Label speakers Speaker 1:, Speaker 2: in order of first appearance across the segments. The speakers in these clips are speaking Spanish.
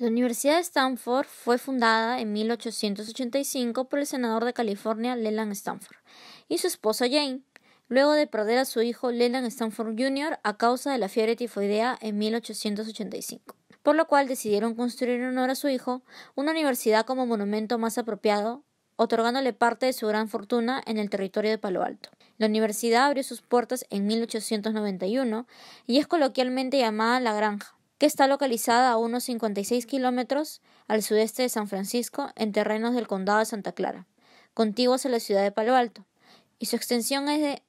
Speaker 1: La Universidad de Stanford fue fundada en 1885 por el senador de California Leland Stanford y su esposa Jane, luego de perder a su hijo Leland Stanford Jr. a causa de la fiebre tifoidea en 1885, por lo cual decidieron construir en honor a su hijo una universidad como monumento más apropiado, otorgándole parte de su gran fortuna en el territorio de Palo Alto. La universidad abrió sus puertas en 1891 y es coloquialmente llamada La Granja que está localizada a unos 56 kilómetros al sudeste de San Francisco, en terrenos del condado de Santa Clara, contiguos a la ciudad de Palo Alto, y su extensión es de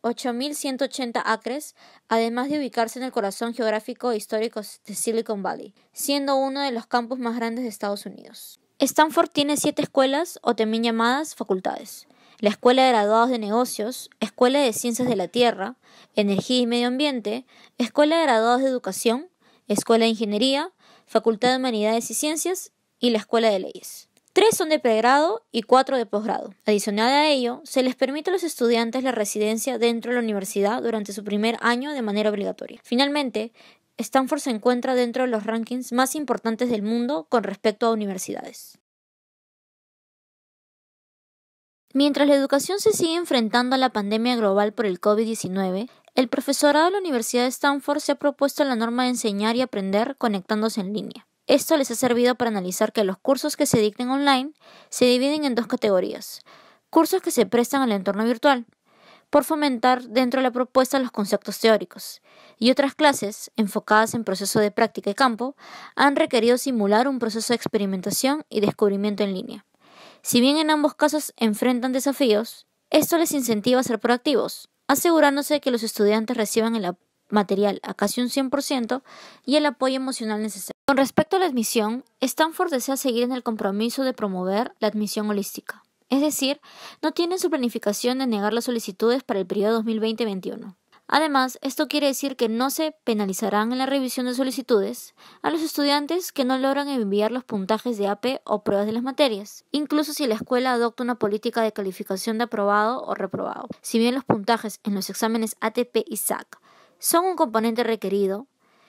Speaker 1: 8.180 acres, además de ubicarse en el corazón geográfico e histórico de Silicon Valley, siendo uno de los campus más grandes de Estados Unidos. Stanford tiene siete escuelas o también llamadas facultades. La Escuela de Graduados de Negocios, Escuela de Ciencias de la Tierra, Energía y Medio Ambiente, Escuela de Graduados de Educación, Escuela de Ingeniería, Facultad de Humanidades y Ciencias y la Escuela de Leyes. Tres son de pregrado y cuatro de posgrado. Adicional a ello, se les permite a los estudiantes la residencia dentro de la universidad durante su primer año de manera obligatoria. Finalmente, Stanford se encuentra dentro de los rankings más importantes del mundo con respecto a universidades. Mientras la educación se sigue enfrentando a la pandemia global por el COVID-19, el profesorado de la Universidad de Stanford se ha propuesto la norma de enseñar y aprender conectándose en línea. Esto les ha servido para analizar que los cursos que se dicten online se dividen en dos categorías. Cursos que se prestan al entorno virtual, por fomentar dentro de la propuesta los conceptos teóricos, y otras clases, enfocadas en proceso de práctica y campo, han requerido simular un proceso de experimentación y descubrimiento en línea. Si bien en ambos casos enfrentan desafíos, esto les incentiva a ser proactivos, asegurándose de que los estudiantes reciban el material a casi un 100% y el apoyo emocional necesario. Con respecto a la admisión, Stanford desea seguir en el compromiso de promover la admisión holística, es decir, no tienen su planificación de negar las solicitudes para el periodo 2020 2021 Además, esto quiere decir que no se penalizarán en la revisión de solicitudes a los estudiantes que no logran enviar los puntajes de AP o pruebas de las materias, incluso si la escuela adopta una política de calificación de aprobado o reprobado. Si bien los puntajes en los exámenes ATP y SAC son un componente requerido,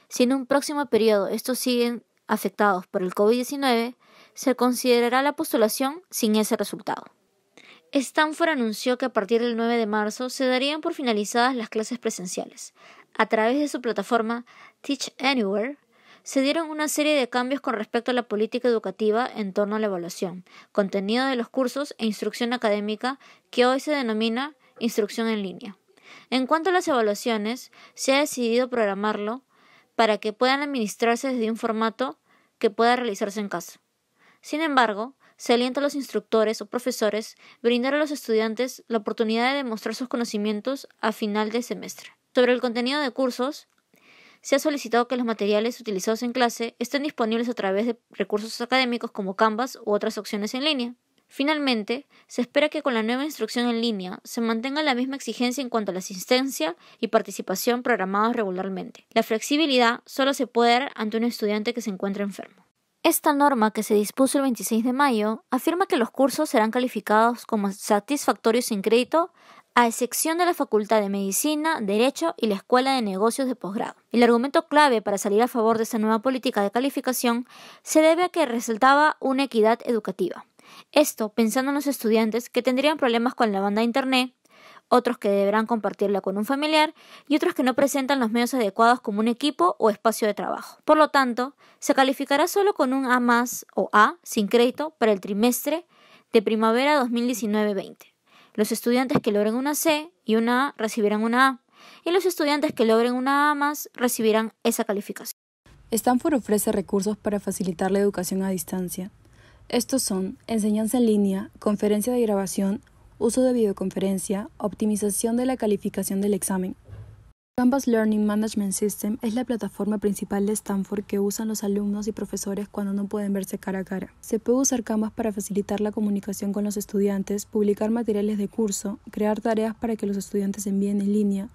Speaker 1: si en un próximo periodo estos siguen afectados por el COVID-19, se considerará la postulación sin ese resultado. Stanford anunció que a partir del 9 de marzo se darían por finalizadas las clases presenciales. A través de su plataforma Teach Anywhere, se dieron una serie de cambios con respecto a la política educativa en torno a la evaluación, contenido de los cursos e instrucción académica que hoy se denomina instrucción en línea. En cuanto a las evaluaciones, se ha decidido programarlo para que puedan administrarse desde un formato que pueda realizarse en casa. Sin embargo, se alienta a los instructores o profesores brindar a los estudiantes la oportunidad de demostrar sus conocimientos a final de semestre. Sobre el contenido de cursos, se ha solicitado que los materiales utilizados en clase estén disponibles a través de recursos académicos como Canvas u otras opciones en línea. Finalmente, se espera que con la nueva instrucción en línea se mantenga la misma exigencia en cuanto a la asistencia y participación programados regularmente. La flexibilidad solo se puede dar ante un estudiante que se encuentra enfermo. Esta norma, que se dispuso el 26 de mayo, afirma que los cursos serán calificados como satisfactorios sin crédito a excepción de la Facultad de Medicina, Derecho y la Escuela de Negocios de Posgrado. El argumento clave para salir a favor de esta nueva política de calificación se debe a que resaltaba una equidad educativa. Esto pensando en los estudiantes que tendrían problemas con la banda de Internet, otros que deberán compartirla con un familiar y otros que no presentan los medios adecuados como un equipo o espacio de trabajo. Por lo tanto, se calificará solo con un A más o A sin crédito para el trimestre de primavera 2019-20. Los estudiantes que logren una C y una A recibirán una A y los estudiantes que logren una A más recibirán esa calificación.
Speaker 2: Stanford ofrece recursos para facilitar la educación a distancia. Estos son enseñanza en línea, conferencia de grabación, uso de videoconferencia, optimización de la calificación del examen. Canvas Learning Management System es la plataforma principal de Stanford que usan los alumnos y profesores cuando no pueden verse cara a cara. Se puede usar Canvas para facilitar la comunicación con los estudiantes, publicar materiales de curso, crear tareas para que los estudiantes envíen en línea,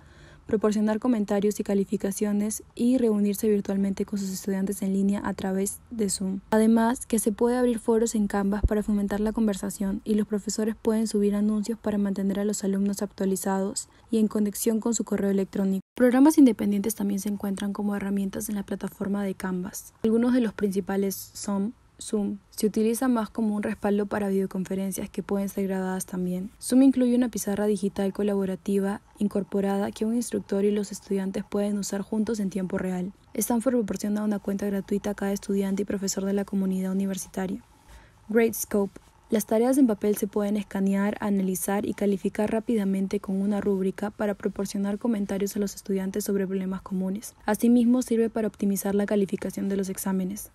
Speaker 2: proporcionar comentarios y calificaciones y reunirse virtualmente con sus estudiantes en línea a través de Zoom. Además, que se puede abrir foros en Canvas para fomentar la conversación y los profesores pueden subir anuncios para mantener a los alumnos actualizados y en conexión con su correo electrónico. Programas independientes también se encuentran como herramientas en la plataforma de Canvas. Algunos de los principales son Zoom se utiliza más como un respaldo para videoconferencias que pueden ser grabadas también. Zoom incluye una pizarra digital colaborativa incorporada que un instructor y los estudiantes pueden usar juntos en tiempo real. Stanford proporciona una cuenta gratuita a cada estudiante y profesor de la comunidad universitaria. Gradescope las tareas en papel se pueden escanear, analizar y calificar rápidamente con una rúbrica para proporcionar comentarios a los estudiantes sobre problemas comunes. Asimismo, sirve para optimizar la calificación de los exámenes.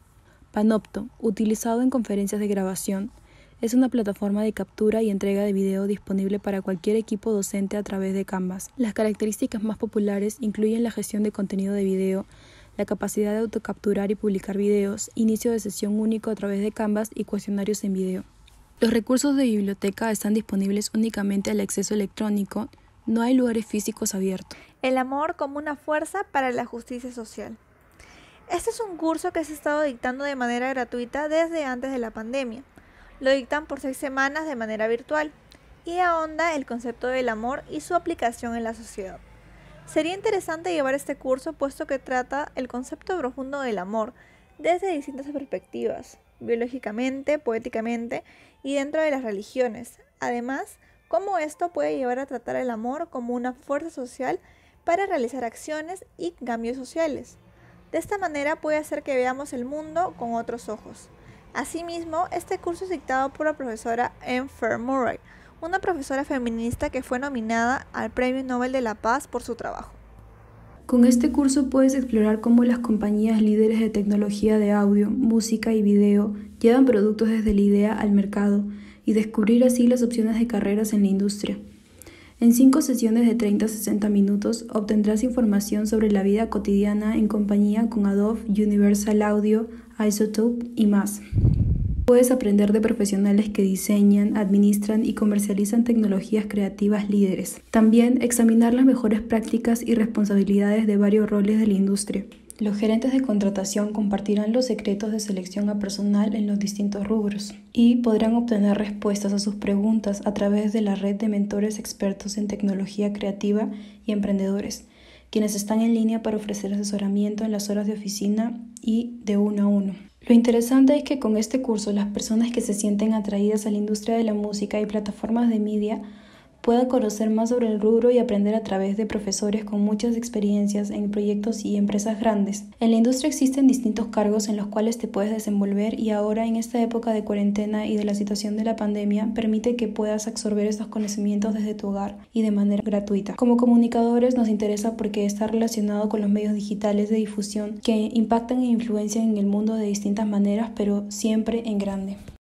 Speaker 2: Panopto, utilizado en conferencias de grabación, es una plataforma de captura y entrega de video disponible para cualquier equipo docente a través de Canvas. Las características más populares incluyen la gestión de contenido de video, la capacidad de autocapturar y publicar videos, inicio de sesión único a través de Canvas y cuestionarios en video. Los recursos de biblioteca están disponibles únicamente al acceso electrónico, no hay lugares físicos abiertos.
Speaker 1: El amor como una fuerza para la justicia social. Este es un curso que se ha estado dictando de manera gratuita desde antes de la pandemia. Lo dictan por seis semanas de manera virtual y ahonda el concepto del amor y su aplicación en la sociedad. Sería interesante llevar este curso puesto que trata el concepto profundo del amor desde distintas perspectivas, biológicamente, poéticamente y dentro de las religiones. Además, cómo esto puede llevar a tratar el amor como una fuerza social para realizar acciones y cambios sociales. De esta manera puede hacer que veamos el mundo con otros ojos. Asimismo, este curso es dictado por la profesora Anne Fair una profesora feminista que fue nominada al Premio Nobel de la Paz por su trabajo.
Speaker 2: Con este curso puedes explorar cómo las compañías líderes de tecnología de audio, música y video llevan productos desde la idea al mercado y descubrir así las opciones de carreras en la industria. En cinco sesiones de 30 a 60 minutos obtendrás información sobre la vida cotidiana en compañía con Adobe, Universal Audio, Isotope y más. Puedes aprender de profesionales que diseñan, administran y comercializan tecnologías creativas líderes. También examinar las mejores prácticas y responsabilidades de varios roles de la industria. Los gerentes de contratación compartirán los secretos de selección a personal en los distintos rubros y podrán obtener respuestas a sus preguntas a través de la red de mentores expertos en tecnología creativa y emprendedores, quienes están en línea para ofrecer asesoramiento en las horas de oficina y de uno a uno. Lo interesante es que con este curso las personas que se sienten atraídas a la industria de la música y plataformas de media pueda conocer más sobre el rubro y aprender a través de profesores con muchas experiencias en proyectos y empresas grandes. En la industria existen distintos cargos en los cuales te puedes desenvolver y ahora en esta época de cuarentena y de la situación de la pandemia permite que puedas absorber estos conocimientos desde tu hogar y de manera gratuita. Como comunicadores nos interesa porque está relacionado con los medios digitales de difusión
Speaker 1: que impactan e influencian en el mundo de distintas maneras pero siempre en grande.